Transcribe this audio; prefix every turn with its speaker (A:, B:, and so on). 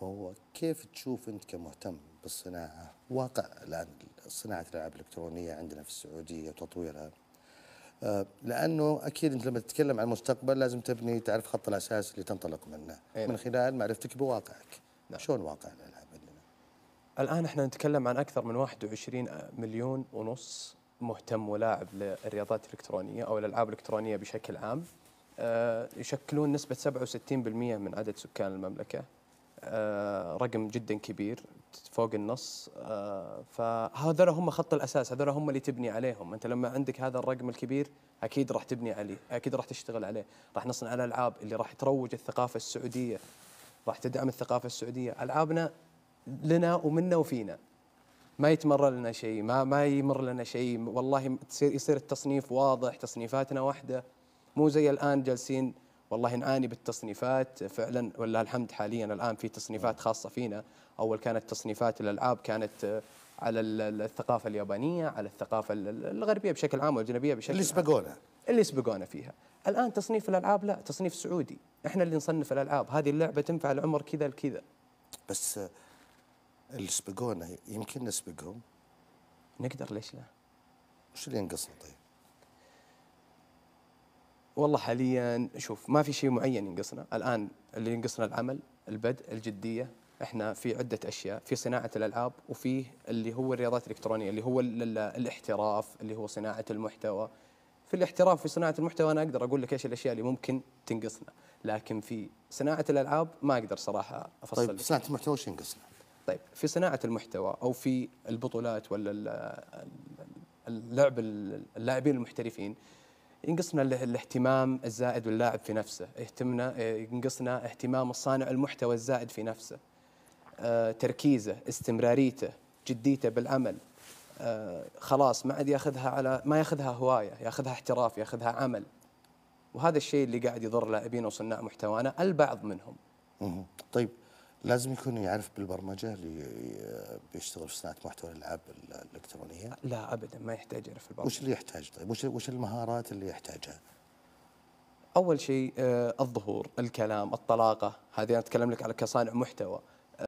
A: وهو كيف تشوف أنت كمهتم بالصناعة واقع الآن صناعة الألعاب الإلكترونية عندنا في السعودية وتطويرها آه، لانه اكيد انت لما تتكلم عن المستقبل لازم تبني تعرف خط الاساس اللي تنطلق منه إيه؟ من خلال معرفتك بواقعك
B: نعم. شلون واقع الالعاب عندنا الان احنا نتكلم عن اكثر من 21 مليون ونص مهتم ولاعب للرياضات الالكترونيه او الالعاب الالكترونيه بشكل عام آه، يشكلون نسبه 67% من عدد سكان المملكه آه، رقم جدا كبير فوق النص آه، فهذول هم خط الاساس هذول هم اللي تبني عليهم انت لما عندك هذا الرقم الكبير اكيد راح تبني عليه اكيد راح تشتغل عليه راح نصنع على العاب اللي راح تروج الثقافه السعوديه راح تدعم الثقافه السعوديه العابنا لنا ومنا وفينا ما يتمر لنا شيء ما ما يمر لنا شيء والله تصير يصير التصنيف واضح تصنيفاتنا واحده مو زي الان جالسين والله نعاني بالتصنيفات فعلا ولله الحمد حاليا الان في تصنيفات خاصه فينا اول كانت تصنيفات الالعاب كانت على الثقافه اليابانيه على الثقافه الغربيه بشكل عام والاجنبيه بشكل اللي سبقونا اللي سبقونا فيها الان تصنيف الالعاب لا تصنيف سعودي احنا اللي نصنف الالعاب هذه اللعبه تنفع العمر كذا لكذا
A: بس اللي سبقونا يمكن نسبقهم
B: نقدر ليش لا وش اللي ينقصنا طيب والله حاليا شوف ما في شيء معين ينقصنا الان اللي ينقصنا العمل البدء الجديه احنا في عده اشياء في صناعه الالعاب وفيه اللي هو الرياضات الالكترونيه اللي هو الاحتراف اللي هو صناعه المحتوى في الاحتراف في صناعه المحتوى انا اقدر اقول لك ايش الاشياء اللي ممكن تنقصنا لكن في صناعه الالعاب ما اقدر صراحه افصل طيب صناعه المحتوى ايش ينقصنا طيب في صناعه المحتوى او في البطولات ولا اللعب اللاعبين المحترفين ينقصنا الاهتمام الزائد واللاعب في نفسه اهتمنا ينقصنا اهتمام الصانع المحتوى الزائد في نفسه اه تركيزه استمراريته جديته بالعمل اه خلاص ما عاد ياخذها على ما ياخذها هوايه ياخذها احتراف ياخذها عمل وهذا الشيء اللي قاعد يضر لاعبين وصناع محتوانا البعض منهم
A: طيب لازم يكون يعرف بالبرمجه اللي يشتغل في صناعه محتوى الالعاب الالكترونيه؟
B: لا ابدا ما يحتاج يعرف البرمجه وش اللي يحتاج طيب؟ وش وش المهارات اللي يحتاجها؟ اول شيء آه، الظهور، الكلام، الطلاقه، هذه انا اتكلم لك على كصانع محتوى،